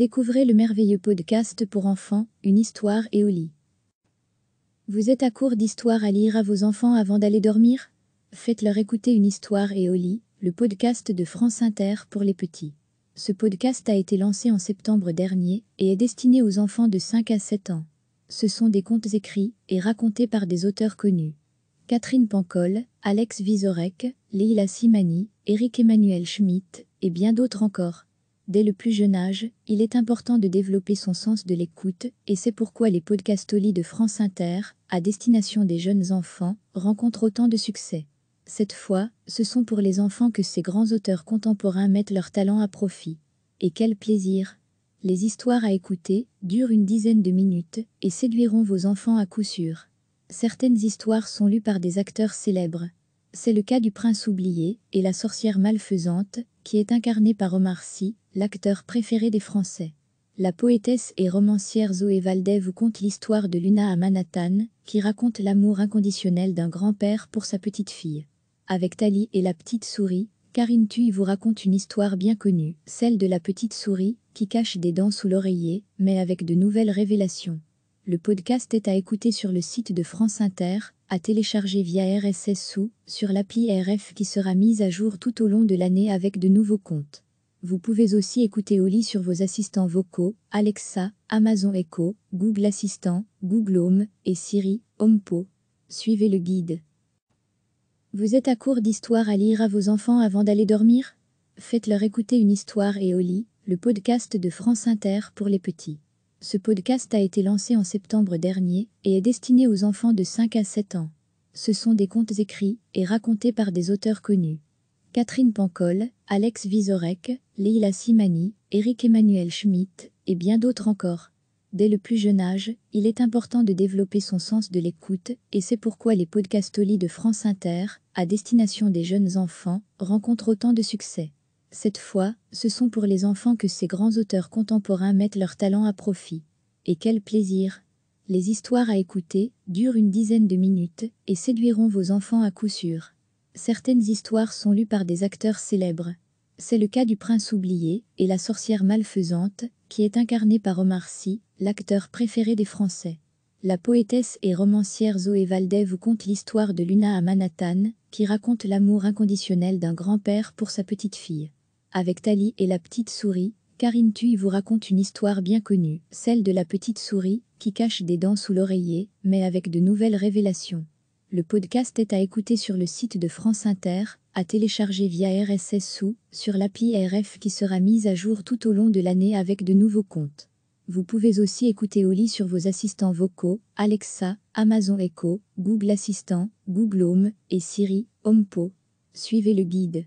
Découvrez le merveilleux podcast pour enfants, une histoire et au lit. Vous êtes à court d'histoires à lire à vos enfants avant d'aller dormir Faites-leur écouter une histoire et au lit, le podcast de France Inter pour les petits. Ce podcast a été lancé en septembre dernier et est destiné aux enfants de 5 à 7 ans. Ce sont des contes écrits et racontés par des auteurs connus. Catherine Pancol, Alex Vizorek, Leila Simani, Eric Emmanuel Schmitt et bien d'autres encore. Dès le plus jeune âge, il est important de développer son sens de l'écoute, et c'est pourquoi les podcasts lit de France Inter, à destination des jeunes enfants, rencontrent autant de succès. Cette fois, ce sont pour les enfants que ces grands auteurs contemporains mettent leur talent à profit. Et quel plaisir Les histoires à écouter durent une dizaine de minutes et séduiront vos enfants à coup sûr. Certaines histoires sont lues par des acteurs célèbres. C'est le cas du prince oublié et la sorcière malfaisante, qui est incarnée par Omar Sy, l'acteur préféré des Français. La poétesse et romancière Zoé Valdez vous conte l'histoire de Luna à Manhattan, qui raconte l'amour inconditionnel d'un grand-père pour sa petite-fille. Avec Tali et la petite souris, Karine Thuy vous raconte une histoire bien connue, celle de la petite souris, qui cache des dents sous l'oreiller, mais avec de nouvelles révélations. Le podcast est à écouter sur le site de France Inter, à télécharger via RSS ou sur l'appli RF qui sera mise à jour tout au long de l'année avec de nouveaux comptes. Vous pouvez aussi écouter Oli sur vos assistants vocaux, Alexa, Amazon Echo, Google Assistant, Google Home et Siri, HomePo. Suivez le guide. Vous êtes à court d'histoires à lire à vos enfants avant d'aller dormir Faites-leur écouter une histoire et Oli, le podcast de France Inter pour les petits. Ce podcast a été lancé en septembre dernier et est destiné aux enfants de 5 à 7 ans. Ce sont des contes écrits et racontés par des auteurs connus. Catherine Pancol, Alex Vizorek, Leila Simani, Eric Emmanuel Schmitt et bien d'autres encore. Dès le plus jeune âge, il est important de développer son sens de l'écoute, et c'est pourquoi les podcasts Oli de France Inter, à destination des jeunes enfants, rencontrent autant de succès. Cette fois, ce sont pour les enfants que ces grands auteurs contemporains mettent leur talent à profit. Et quel plaisir Les histoires à écouter durent une dizaine de minutes et séduiront vos enfants à coup sûr. Certaines histoires sont lues par des acteurs célèbres. C'est le cas du prince oublié et la sorcière malfaisante, qui est incarnée par Omar Sy, l'acteur préféré des Français. La poétesse et romancière Zoé Valdez vous conte l'histoire de Luna à Manhattan, qui raconte l'amour inconditionnel d'un grand-père pour sa petite-fille. Avec Tali et la petite souris, Karine Thuy vous raconte une histoire bien connue, celle de la petite souris qui cache des dents sous l'oreiller, mais avec de nouvelles révélations. Le podcast est à écouter sur le site de France Inter, à télécharger via RSS sous, sur l'appli RF qui sera mise à jour tout au long de l'année avec de nouveaux comptes. Vous pouvez aussi écouter Oli sur vos assistants vocaux, Alexa, Amazon Echo, Google Assistant, Google Home et Siri, HomePo. Suivez le guide.